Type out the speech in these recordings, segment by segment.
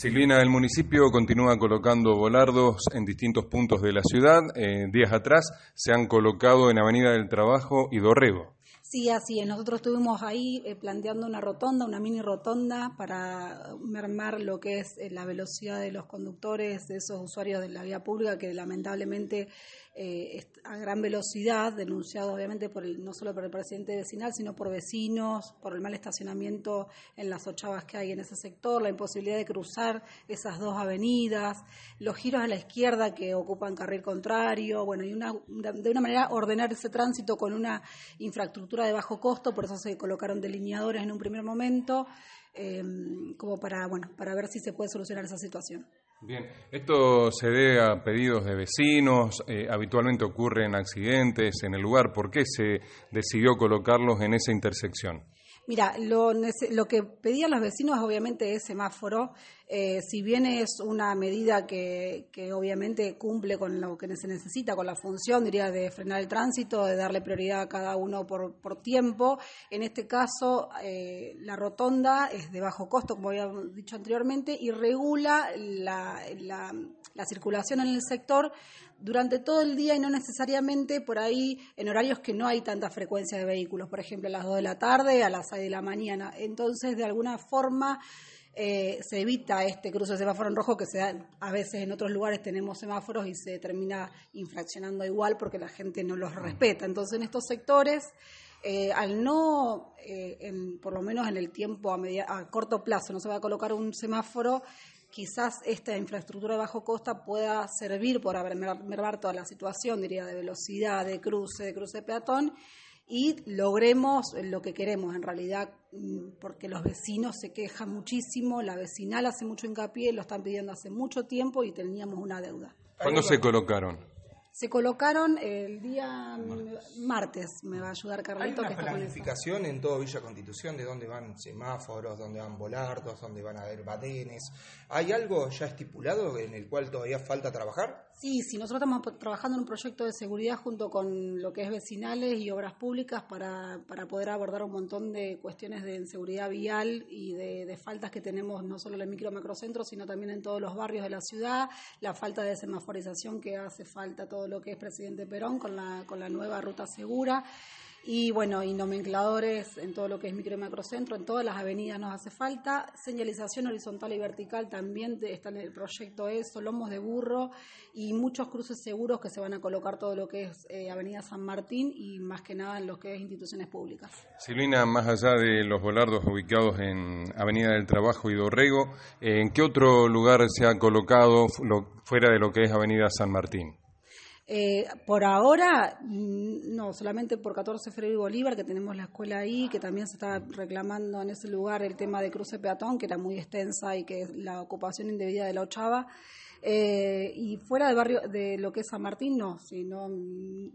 Silvina, del municipio continúa colocando volardos en distintos puntos de la ciudad. Eh, días atrás se han colocado en Avenida del Trabajo y Dorrego. Sí, así es. Nosotros estuvimos ahí eh, planteando una rotonda, una mini rotonda, para mermar lo que es eh, la velocidad de los conductores, de esos usuarios de la vía pública que lamentablemente eh, a gran velocidad, denunciado obviamente por el, no solo por el presidente vecinal, sino por vecinos, por el mal estacionamiento en las ochavas que hay en ese sector, la imposibilidad de cruzar esas dos avenidas, los giros a la izquierda que ocupan carril contrario, bueno, y una, de una manera ordenar ese tránsito con una infraestructura de bajo costo, por eso se colocaron delineadores en un primer momento, em, como para, bueno, para ver si se puede solucionar esa situación. Bien, esto se debe a pedidos de vecinos, eh, habitualmente ocurren accidentes en el lugar, ¿por qué se decidió colocarlos en esa intersección? Mira, lo, que pedían los vecinos obviamente es semáforo. Eh, si bien es una medida que, obviamente cumple con lo que se necesita, con la función, diría, de frenar el tránsito, de darle prioridad a cada uno por, tiempo, en este caso eh, la rotonda es de bajo costo, como habíamos dicho anteriormente, y regula la la circulación en el sector durante todo el día y no necesariamente por ahí en horarios que no hay tanta frecuencia de vehículos, por ejemplo, a las 2 de la tarde, a las 6 de la mañana. Entonces, de alguna forma, eh, se evita este cruce de semáforo en rojo que se a veces en otros lugares tenemos semáforos y se termina infraccionando igual porque la gente no los mm. respeta. Entonces, en estos sectores... Eh, al no, eh, por lo menos en el tiempo a, media, a corto plazo, no se va a colocar un semáforo, quizás esta infraestructura de bajo costa pueda servir por mermar toda la situación, diría, de velocidad, de cruce, de cruce de peatón, y logremos lo que queremos en realidad, mm, porque los vecinos se quejan muchísimo, la vecinal hace mucho hincapié, lo están pidiendo hace mucho tiempo y teníamos una deuda. ¿Cuándo se colocaron? Se colocaron el día martes, me va a ayudar Carlito. ¿Hay una planificación en todo Villa Constitución de dónde van semáforos, dónde van volardos, dónde van a haber badenes? ¿Hay algo ya estipulado en el cual todavía falta trabajar? Sí, sí, nosotros estamos trabajando en un proyecto de seguridad junto con lo que es vecinales y obras públicas para, poder abordar un montón de cuestiones de inseguridad vial y de, de faltas que tenemos no solo en el micro macrocentro, sino también en todos los barrios de la ciudad, la falta de semaforización que hace falta todo lo que es Presidente Perón con la, con la nueva ruta segura y bueno, y nomencladores en todo lo que es micro y macrocentro, en todas las avenidas nos hace falta, señalización horizontal y vertical también está en el proyecto eso, lomos de burro y muchos cruces seguros que se van a colocar todo lo que es eh, Avenida San Martín y más que nada en lo que es instituciones públicas. Silvina, más allá de los volardos ubicados en Avenida del Trabajo y Dorrego, eh, ¿en qué otro lugar se ha colocado fuera de lo que es Avenida San Martín? Eh, por ahora, mm, no, solamente por 14 de febrero Bolívar, que tenemos la escuela ahí, que también se está reclamando en ese lugar el tema de cruce peatón, que era muy extensa y que es la ocupación indebida de la Ochava. Eh, y fuera del barrio de lo que es San Martín, no, sino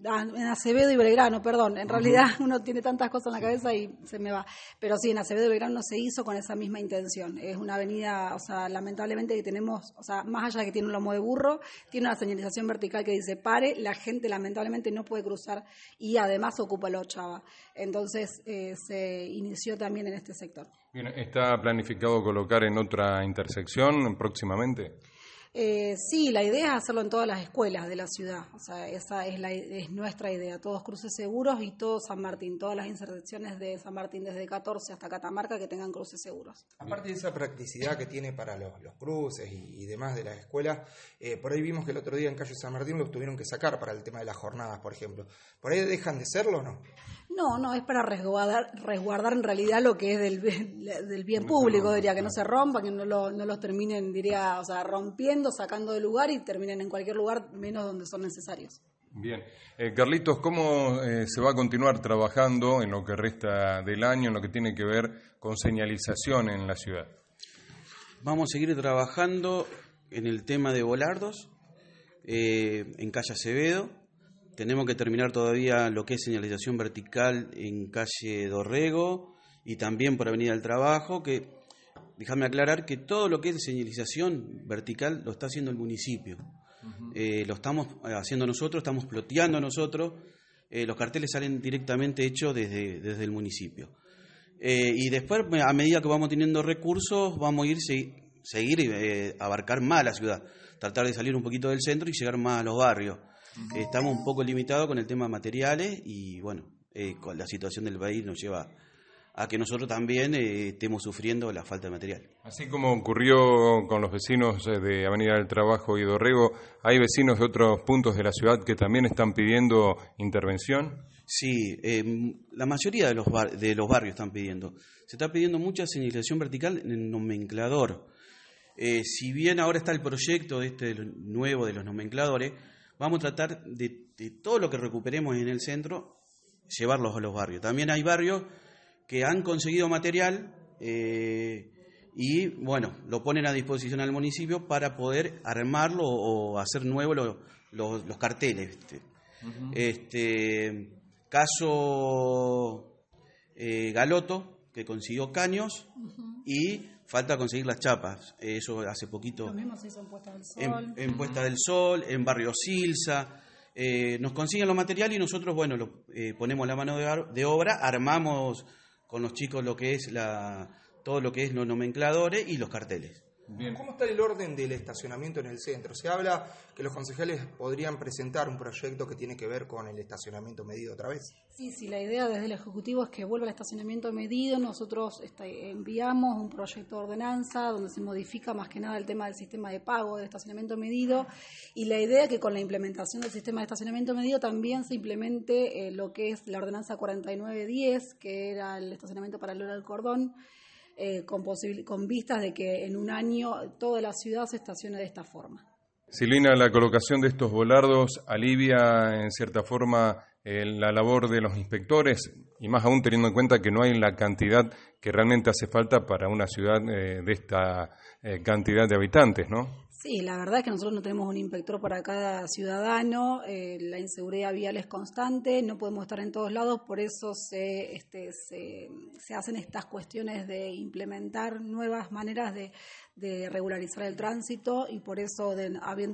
ah, en Acevedo y Belgrano, perdón, en realidad uno tiene tantas cosas en la cabeza y se me va, pero sí, en Acevedo y Belgrano se hizo con esa misma intención, es una avenida, o sea, lamentablemente que tenemos, o sea, más allá de que tiene un lomo de burro, tiene una señalización vertical que dice pare, la gente lamentablemente no puede cruzar y además ocupa la ochava, entonces eh, se inició también en este sector. ¿está planificado colocar en otra intersección próximamente? Eh, sí, la idea es hacerlo en todas las escuelas de la ciudad. O sea, esa es, la, es nuestra idea. Todos cruces seguros y todo San Martín. Todas las intersecciones de San Martín desde 14 hasta Catamarca que tengan cruces seguros. Aparte de esa practicidad que tiene para los, cruces y, demás de las escuelas, eh, por ahí vimos que el otro día en Calle San Martín los tuvieron que sacar para el tema de las jornadas, por ejemplo. ¿Por ahí dejan de serlo o no? No, no, es para resguardar, resguardar en realidad lo que es del, bien público, diría, que no se rompa, que no, los terminen, diría, o sea, rompiendo, sacando de lugar y terminen en cualquier lugar, menos donde son necesarios. Bien. Eh, Carlitos, ¿cómo eh, se va a continuar trabajando en lo que resta del año, en lo que tiene que ver con señalización en la ciudad? Vamos a seguir trabajando en el tema de volardos, eh, en Calle Acevedo, tenemos que terminar todavía lo que es señalización vertical en calle Dorrego y también por Avenida del Trabajo, que déjame aclarar que todo lo que es señalización vertical lo está haciendo el municipio. Eh, lo estamos eh, haciendo nosotros, estamos ploteando nosotros. Eh, los carteles salen directamente hechos desde, el municipio. y después, a medida que vamos teniendo recursos, vamos a ir seguir abarcar más la ciudad, tratar de salir un poquito del centro y llegar más a los barrios. Estamos un poco limitados con el tema de materiales y bueno, eh, con la situación del país nos lleva a que nosotros también eh, estemos sufriendo la falta de material. Así como ocurrió con los vecinos eh, de Avenida del Trabajo y Dorrego, ¿hay vecinos de otros puntos de la ciudad que también están pidiendo intervención? Sí, em, la mayoría de los, de los barrios están pidiendo. Se está pidiendo mucha señalización vertical en el nomenclador. si bien ahora está el proyecto este de este nuevo de los nomencladores, vamos a tratar de, todo lo que recuperemos en el centro, llevarlos a los barrios. También hay barrios que han conseguido material eh, y, bueno, lo ponen a disposición al municipio para poder armarlo o hacer nuevos los carteles. Este, caso eh, Galoto, que consiguió caños, y Falta conseguir las chapas, eso hace poquito. Lo mismo se hizo en Puesta del Sol. En, del Sol, en Barrio Silsa. Eh, nos consiguen los materiales y nosotros, bueno, eh, ponemos la mano de, obra, armamos con los chicos lo que es la, todo lo que es los nomencladores y los carteles. ¿Cómo está el orden del estacionamiento en el centro? Se habla que los concejales podrían presentar un proyecto que tiene que ver con el estacionamiento medido otra vez. Sí, sí, la idea desde el Ejecutivo es que vuelva el estacionamiento medido. Nosotros este, enviamos un proyecto de ordenanza donde se modifica más que nada el tema del sistema de pago del estacionamiento medido y la idea es que con la implementación del sistema de estacionamiento medido también se implemente eh, lo que es la ordenanza 4910, que era el estacionamiento paralelo al cordón eh, con, con vistas de que en un año toda la ciudad se estacione de esta forma. Silvina, la colocación de estos volardos alivia en cierta forma eh, la labor de los inspectores y más aún teniendo en cuenta que no hay la cantidad que realmente hace falta para una ciudad eh, de esta eh, cantidad de habitantes, ¿no? Sí, la verdad es que nosotros no tenemos un inspector para cada ciudadano, eh, la inseguridad vial es constante, no podemos estar en todos lados, por eso se, este, hacen estas cuestiones de implementar nuevas maneras de, regularizar el tránsito y por eso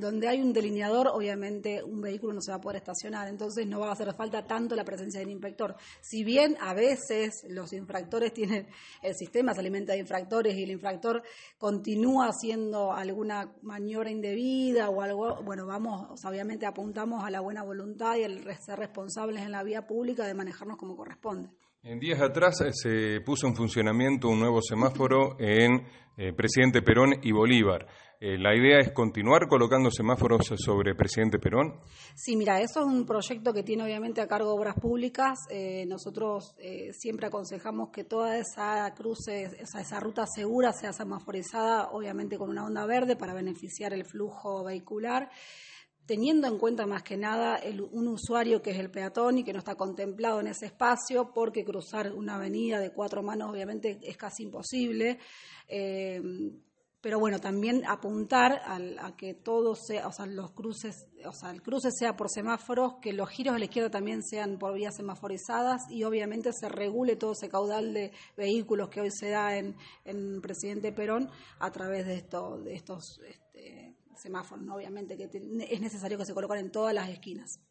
donde hay un delineador, obviamente un vehículo no se va a poder estacionar, entonces no va a hacer falta tanto la presencia del inspector. Si bien a veces los infractores tienen, el sistema se alimenta de infractores y el infractor continúa haciendo alguna manera señora indebida o algo, bueno, vamos, obviamente apuntamos a la buena voluntad y al ser responsables en la vía pública de manejarnos como corresponde. En días atrás eh, se puso en funcionamiento un nuevo semáforo en eh, Presidente Perón y Bolívar. Eh, la idea es continuar colocando semáforos sobre Presidente Perón. Sí, mira, eso es un proyecto que tiene obviamente a cargo obras públicas. Eh, nosotros eh, siempre aconsejamos que toda esa cruce, esa, ruta segura sea semaforizada, obviamente con una onda verde para beneficiar el flujo vehicular teniendo en cuenta más que nada un usuario que es el peatón y que no está contemplado en ese espacio, porque cruzar una avenida de cuatro manos obviamente es casi imposible pero bueno, también apuntar a que todo sea, o sea, los cruces, o sea, el cruce sea por semáforos, que los giros a la izquierda también sean por vías semaforizadas y obviamente se regule todo ese caudal de vehículos que hoy se da en, en Presidente Perón a través de, esto, de estos este, semáforos, obviamente, que es necesario que se coloquen en todas las esquinas.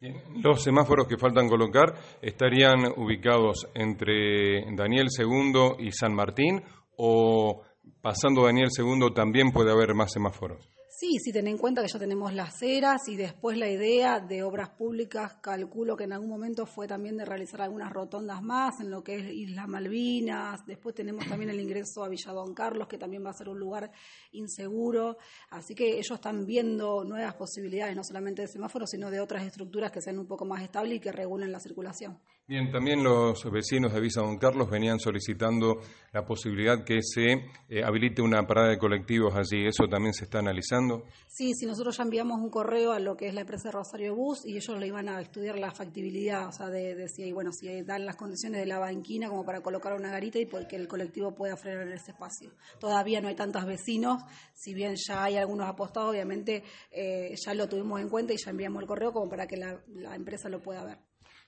Los semáforos que faltan colocar estarían ubicados entre Daniel II y San Martín o pasando Daniel II, también puede haber más semáforos. Sí, sí, ten en cuenta que ya tenemos las eras y después la idea de obras públicas, calculo que en algún momento fue también de realizar algunas rotondas más en lo que es Isla Malvinas, después tenemos también el ingreso a Villa Don Carlos, que también va a ser un lugar inseguro, así que ellos están viendo nuevas posibilidades, no solamente de semáforos, sino de otras estructuras que sean un poco más estables y que regulen la circulación. Bien, también los vecinos de Villa Don Carlos venían solicitando la posibilidad que se eh, habilite una parada de colectivos allí, eso también se está analizando Sí, si nosotros ya enviamos un correo a lo que es la empresa Rosario Bus y ellos lo iban a estudiar la factibilidad, o sea, de, si, bueno, si dan las condiciones de la banquina como para colocar una garita y porque el colectivo pueda frenar en ese espacio. Todavía no hay tantos vecinos, si bien ya hay algunos apostados, obviamente eh, ya lo tuvimos en cuenta y ya enviamos el correo como para que la, empresa lo pueda ver.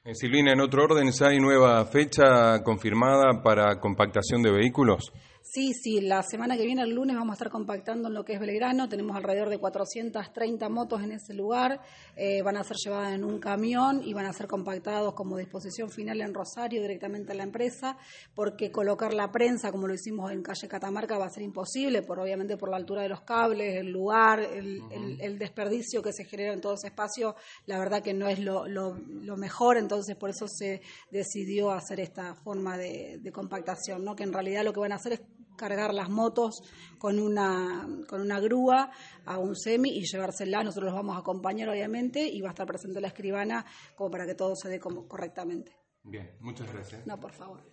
Eh, Silvina, en otro orden, hay nueva fecha confirmada para compactación de vehículos? Sí, sí, la semana que viene, el lunes, vamos a estar compactando en lo que es Belgrano. Tenemos alrededor de 430 motos en ese lugar. Eh, van a ser llevadas en un camión y van a ser compactados como disposición final en Rosario directamente a la empresa, porque colocar la prensa, como lo hicimos en calle Catamarca, va a ser imposible, por obviamente por la altura de los cables, el lugar, el, desperdicio que se genera en todo ese espacio. La verdad que no es lo, mejor, entonces por eso se decidió hacer esta forma de, de compactación, ¿no? que en realidad lo que van a hacer es cargar las motos con una, con una grúa a un semi y llevárselas. Nosotros los vamos a acompañar, obviamente, y va a estar presente la escribana como para que todo se dé como correctamente. Bien, muchas gracias. No, por favor.